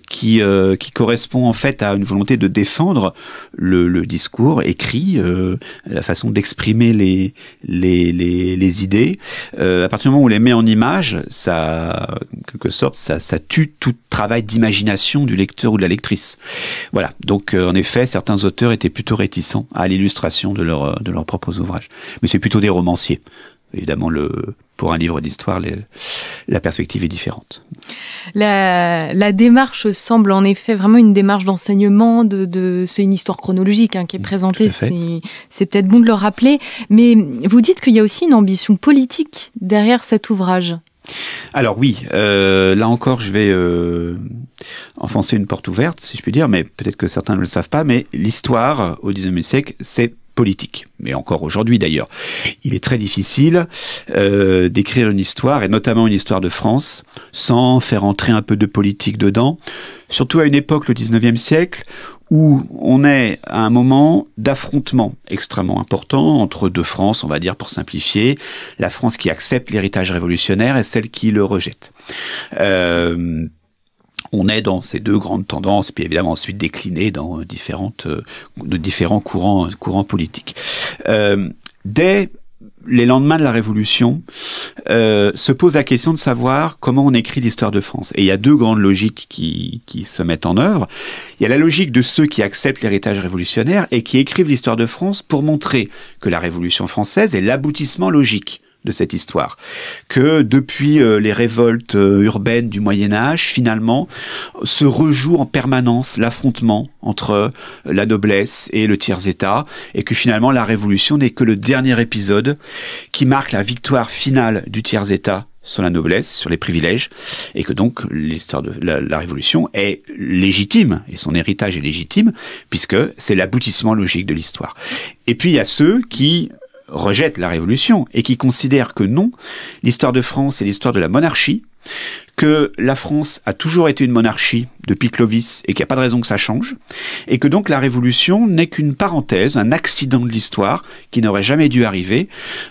Speaker 2: qui qui correspond en fait à une volonté de défendre le, le discours écrit, la façon d'exprimer les les, les, les idées. à partir du moment où on les met en image, ça, en quelque sorte, ça ça tue tout travail d'imagination du lecteur ou de la lectrice. Voilà. Donc, euh, en effet, certains auteurs étaient plutôt réticents à l'illustration de, leur, euh, de leurs propres ouvrages. Mais c'est plutôt des romanciers. Évidemment, le, pour un livre d'histoire, la perspective est différente.
Speaker 1: La, démarche semble en effet vraiment une démarche d'enseignement. De, c'est une histoire chronologique hein, qui est présentée. C'est peut-être bon de le rappeler. Mais vous dites qu'il y a aussi une ambition politique derrière cet ouvrage.
Speaker 2: Alors oui, euh, là encore, je vais euh, enfoncer une porte ouverte, si je puis dire, mais peut-être que certains ne le savent pas, mais l'histoire au XIXe siècle, c'est politique, mais encore aujourd'hui d'ailleurs. Il est très difficile euh, d'écrire une histoire, et notamment une histoire de France, sans faire entrer un peu de politique dedans, surtout à une époque, le 19e siècle, où on est à un moment d'affrontement extrêmement important entre deux France, on va dire pour simplifier, la France qui accepte l'héritage révolutionnaire et celle qui le rejette. Euh, on est dans ces deux grandes tendances, puis évidemment ensuite déclinées dans euh, différentes, euh, de différents courants, euh, courants politiques. dès les lendemains de la Révolution, se pose la question de savoir comment on écrit l'histoire de France. Et il y a deux grandes logiques qui, qui se mettent en œuvre. Il y a la logique de ceux qui acceptent l'héritage révolutionnaire et qui écrivent l'histoire de France pour montrer que la Révolution française est l'aboutissement logique de cette histoire. Que depuis euh, les révoltes euh, urbaines du Moyen Âge, finalement, se rejoue en permanence l'affrontement entre euh, la noblesse et le tiers-état, et que finalement la Révolution n'est que le dernier épisode qui marque la victoire finale du tiers-état sur la noblesse, sur les privilèges, et que donc l'histoire de la, la, Révolution est légitime, et son héritage est légitime, puisque c'est l'aboutissement logique de l'histoire. Et puis il y a ceux qui rejette la Révolution et qui considère que non, l'histoire de France est l'histoire de la monarchie, que la France a toujours été une monarchie depuis Clovis et qu'il n'y a pas de raison que ça change, et que donc la Révolution n'est qu'une parenthèse, un accident de l'histoire qui n'aurait jamais dû arriver,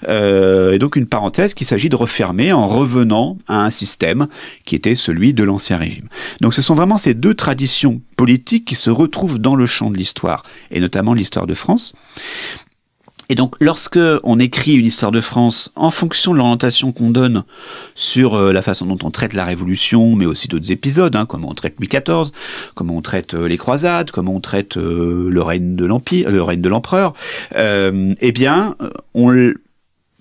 Speaker 2: euh, et donc une parenthèse qu'il s'agit de refermer en revenant à un système qui était celui de l'Ancien Régime. Donc ce sont vraiment ces deux traditions politiques qui se retrouvent dans le champ de l'histoire, et notamment l'histoire de France. Et donc, lorsque on écrit une histoire de France en fonction de l'orientation qu'on donne sur euh, la façon dont on traite la Révolution, mais aussi d'autres épisodes, hein, comment on traite Louis XIV, comment on traite euh, les croisades, comment on traite euh, le règne de l'empire, le règne de l'empereur, eh bien, on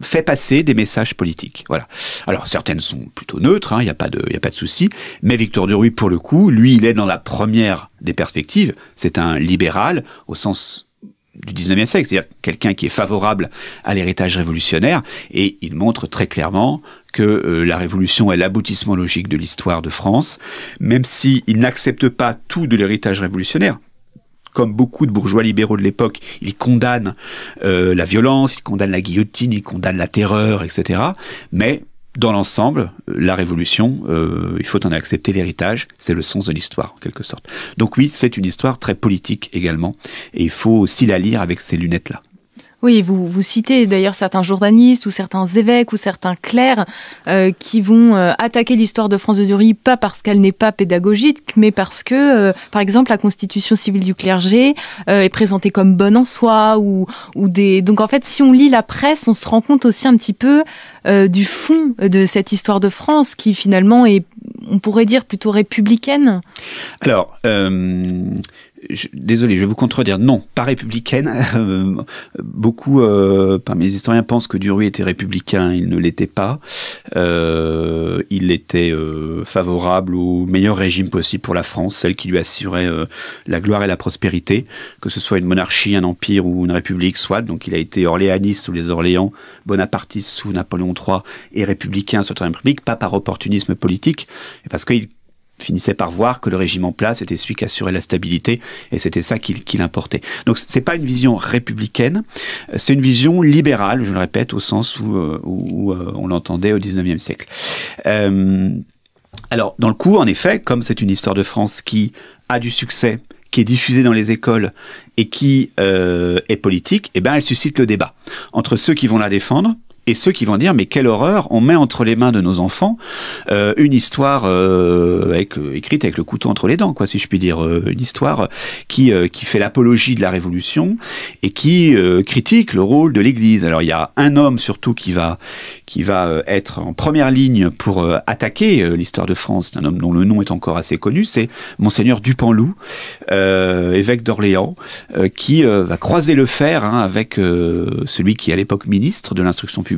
Speaker 2: fait passer des messages politiques. Voilà. Alors certaines sont plutôt neutres, hein, il n'y a pas de, y a pas de souci. Mais Victor Duruy, pour le coup, lui, il est dans la première des perspectives. C'est un libéral au sens du 19e siècle, c'est-à-dire quelqu'un qui est favorable à l'héritage révolutionnaire, et il montre très clairement que euh, la Révolution est l'aboutissement logique de l'histoire de France, même s'il n'accepte pas tout de l'héritage révolutionnaire, comme beaucoup de bourgeois libéraux de l'époque, il condamne euh, la violence, il condamne la guillotine, il condamne la terreur, etc. Mais dans l'ensemble, la révolution, euh, il faut en accepter l'héritage, c'est le sens de l'histoire en quelque sorte. Donc oui, c'est une histoire très politique également, et il faut aussi la lire avec ces lunettes-là.
Speaker 1: Oui, vous, vous citez d'ailleurs certains journalistes ou certains évêques ou certains clercs euh, qui vont euh, attaquer l'histoire de France de Durie, pas parce qu'elle n'est pas pédagogique, mais parce que, euh, par exemple, la constitution civile du clergé est présentée comme bonne en soi. ou, ou des... Donc en fait, si on lit la presse, on se rend compte aussi un petit peu du fond de cette histoire de France qui finalement est, on pourrait dire, plutôt républicaine.
Speaker 2: Alors, désolé, je vais vous contredire. Non, pas républicaine. [LAUGHS] Euh, beaucoup euh, parmi les historiens pensent que Duruy était républicain. Il ne l'était pas. Euh, il était euh, favorable au meilleur régime possible pour la France, celle qui lui assurait euh, la gloire et la prospérité, que ce soit une monarchie, un empire ou une république, soit. Donc, il a été orléaniste sous les Orléans, bonapartiste sous Napoléon III et républicain sous la République, pas par opportunisme politique, mais parce qu'il finissait par voir que le régime en place était celui qui assurait la stabilité et c'était ça qui l'importait importait. Donc c'est pas une vision républicaine, c'est une vision libérale, je le répète, au sens où, euh, euh, on l'entendait au 19e siècle. Euh, alors dans le coup, en effet, comme c'est une histoire de France qui a du succès, qui est diffusée dans les écoles et qui est politique, eh ben elle suscite le débat entre ceux qui vont la défendre, et ceux qui vont dire mais quelle horreur, on met entre les mains de nos enfants euh, une histoire euh, avec, euh, écrite avec le couteau entre les dents, quoi, si je puis dire, une histoire qui qui fait l'apologie de la Révolution et qui critique le rôle de l'Église. Alors il y a un homme surtout qui va qui va être en première ligne pour attaquer l'histoire de France, un homme dont le nom est encore assez connu, c'est monseigneur Dupanloup, évêque d'Orléans, qui va croiser le fer hein, avec celui qui est à l'époque ministre de l'instruction publique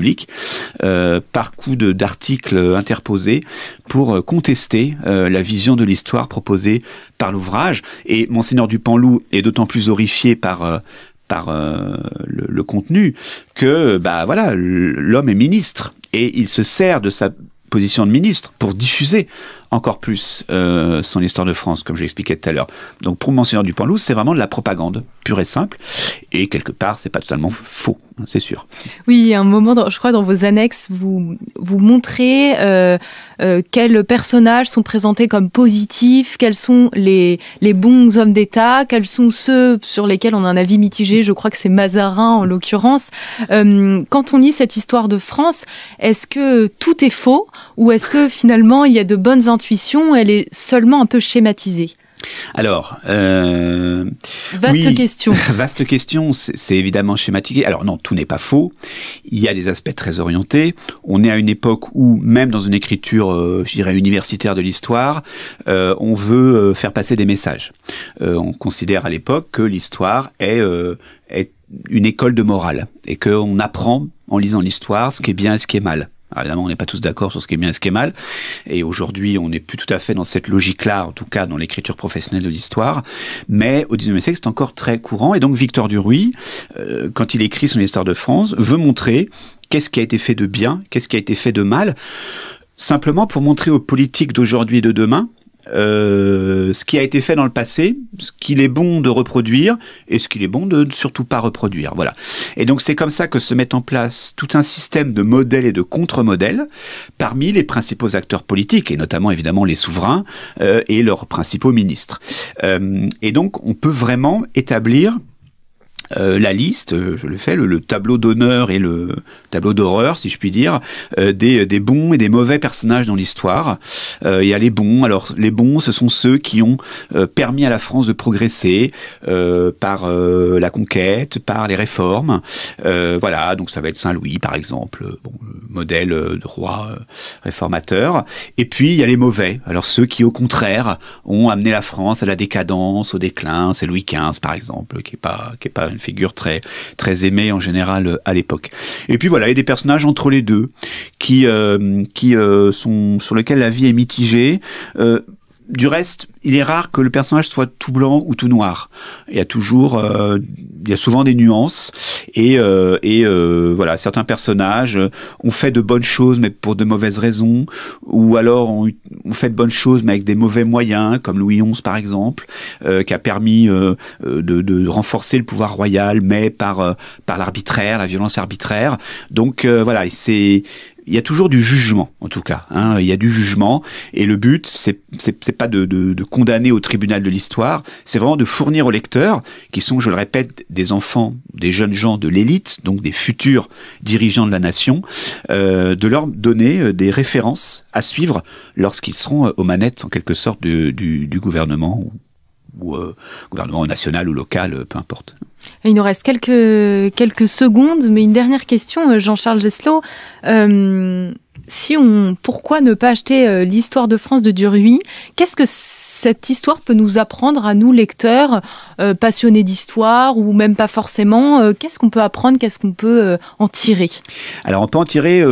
Speaker 2: euh, par coup d'articles interposés pour euh, contester euh, la vision de l'histoire proposée par l'ouvrage. Et Monseigneur Dupanloup est d'autant plus horrifié par par le, contenu que bah voilà l'homme est ministre et il se sert de sa position de ministre pour diffuser encore plus son histoire de France, comme j'expliquais tout à l'heure. Donc pour Monseigneur loup c'est vraiment de la propagande pure et simple, et quelque part, c'est pas totalement faux c'est sûr.
Speaker 1: Oui, un moment, je crois, dans vos annexes, vous, vous montrez euh, euh, quels personnages sont présentés comme positifs, quels sont les, les bons hommes d'État, quels sont ceux sur lesquels on a un avis mitigé, je crois que c'est Mazarin en l'occurrence. Euh, quand on lit cette histoire de France, est-ce que tout est faux ou est-ce que finalement il y a de bonnes intuitions, elle est seulement un peu schématisée
Speaker 2: alors, euh,
Speaker 1: [LAUGHS] vaste question.
Speaker 2: Vaste question, c'est évidemment schématique. Alors non, tout n'est pas faux. Il y a des aspects très orientés. On est à une époque où, même dans une écriture, euh, je dirais universitaire de l'histoire, euh, on veut faire passer des messages. on considère à l'époque que l'histoire est, est une école de morale et qu'on apprend en lisant l'histoire ce qui est bien et ce qui est mal évidemment, on n'est pas tous d'accord sur ce qui est bien et ce qui est mal. Et aujourd'hui, on n'est plus tout à fait dans cette logique-là, en tout cas dans l'écriture professionnelle de l'histoire. Mais au XIXe siècle, c'est encore très courant. Et donc, Victor Duruy, euh, quand il écrit son Histoire de France, veut montrer qu'est-ce qui a été fait de bien, qu'est-ce qui a été fait de mal, simplement pour montrer aux politiques d'aujourd'hui et de demain euh, ce qui a été fait dans le passé, ce qu'il est bon de reproduire et ce qu'il est bon de ne surtout pas reproduire. Voilà. Et donc c'est comme ça que se met en place tout un système de modèles et de contre-modèles parmi les principaux acteurs politiques et notamment évidemment les souverains euh, et leurs principaux ministres. Euh, et donc on peut vraiment établir euh, la liste, euh, je le fais, le, tableau d'honneur et le tableau d'horreur, si je puis dire, euh, des, des, bons et des mauvais personnages dans l'histoire. il y a les bons. Alors les bons, ce sont ceux qui ont permis à la France de progresser par la conquête, par les réformes. voilà, donc ça va être Saint Louis, par exemple, bon, modèle de roi réformateur. Et puis il y a les mauvais. Alors ceux qui, au contraire, ont amené la France à la décadence, au déclin. C'est Louis XV, par exemple, qui est pas, qui est pas une figure très très aimée en général euh, à l'époque. Et puis voilà, il y a des personnages entre les deux qui euh, qui euh, sont sur lesquels la vie est mitigée du reste, il est rare que le personnage soit tout blanc ou tout noir. Il y a toujours, euh, il y a souvent des nuances et, euh, euh, voilà, certains personnages ont fait de bonnes choses mais pour de mauvaises raisons, ou alors ont, fait de bonnes choses mais avec des mauvais moyens, comme Louis XI par exemple, qui a permis de, de, renforcer le pouvoir royal mais par par l'arbitraire, la violence arbitraire. Donc voilà, c'est il y a toujours du jugement, en tout cas. Hein. Il y a du jugement, et le but, c'est pas de, de, de, condamner au tribunal de l'histoire, c'est vraiment de fournir aux lecteurs, qui sont, je le répète, des enfants, des jeunes gens de l'élite, donc des futurs dirigeants de la nation, euh, de leur donner euh, des références à suivre lorsqu'ils seront euh, aux manettes, en quelque sorte, du, gouvernement ou, gouvernement national ou local, peu importe.
Speaker 1: Il nous reste quelques, quelques secondes, mais une dernière question, euh, Jean-Charles Geslot. Euh, si on, pourquoi ne pas acheter euh, l'histoire de France de Duruy Qu'est-ce que cette histoire peut nous apprendre à nous lecteurs passionnés d'histoire ou même pas forcément Qu'est-ce qu'on peut apprendre Qu'est-ce qu'on peut en tirer
Speaker 2: Alors on peut en tirer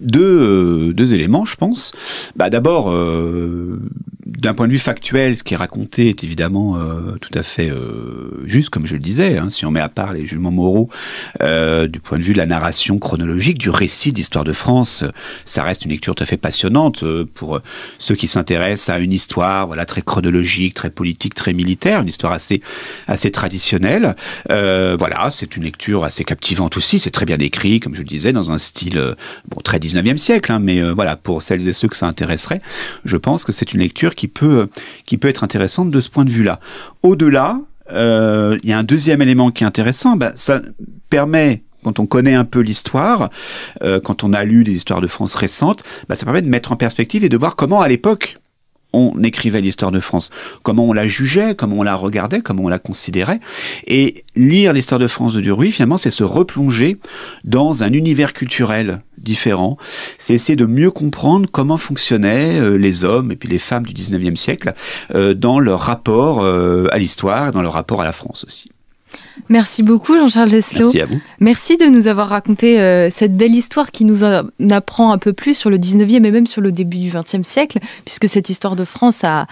Speaker 2: deux, deux éléments, je pense. Bah, D'abord, d'un point de vue factuel, ce qui est raconté est évidemment euh, tout à fait euh, juste, comme je le disais, hein, si on met à part les jugements moraux, euh, du point de vue de la narration chronologique, du récit d'histoire de France, ça reste une lecture tout à fait passionnante euh, pour ceux qui s'intéressent à une histoire voilà très chronologique, très politique, très militaire, une histoire assez assez traditionnelle. voilà, c'est une lecture assez captivante aussi, c'est très bien écrit, comme je le disais, dans un style bon très 19e siècle, hein, mais voilà, pour celles et ceux que ça intéresserait, je pense que c'est une lecture qui peut, qui peut être intéressante de ce point de vue-là. Au-delà, euh, il y a un deuxième élément qui est intéressant, bah, ça permet quand on connaît un peu l'histoire, euh, quand on a lu des histoires de France récentes, bah, ça permet de mettre en perspective et de voir comment à l'époque on écrivait l'histoire de France, comment on la jugeait, comment on la regardait, comment on la considérait. Et lire l'histoire de France de Duruy, finalement, c'est se replonger dans un univers culturel différent. C'est essayer de mieux comprendre comment fonctionnaient euh, les hommes et puis les femmes du 19e siècle euh, dans leur rapport euh, à l'histoire, dans leur rapport à la France aussi.
Speaker 1: Merci beaucoup Jean-Charles Geslot. Merci à vous. Merci de nous avoir raconté euh, cette belle histoire qui nous en apprend un peu plus sur le 19e et même sur le début du 20e siècle, puisque cette histoire de France a,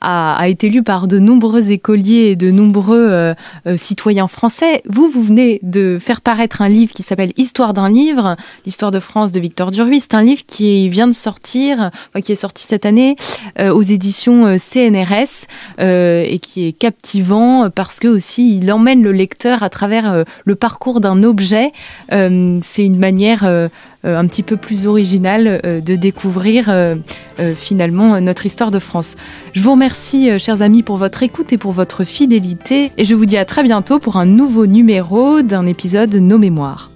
Speaker 1: a, a été lue par de nombreux écoliers et de nombreux euh, euh, citoyens français. Vous, vous venez de faire paraître un livre qui s'appelle Histoire d'un livre, l'histoire de France de Victor Duruy. C'est un livre qui vient de sortir, qui est sorti cette année aux éditions CNRS et qui est captivant parce que aussi il emmène le lecteur à travers euh, le parcours d'un objet. Euh, c'est une manière euh, un petit peu plus originale de découvrir finalement notre histoire de France. Je vous remercie, chers amis, pour votre écoute et pour votre fidélité. Et je vous dis à très bientôt pour un nouveau numéro d'un épisode Nos Mémoires.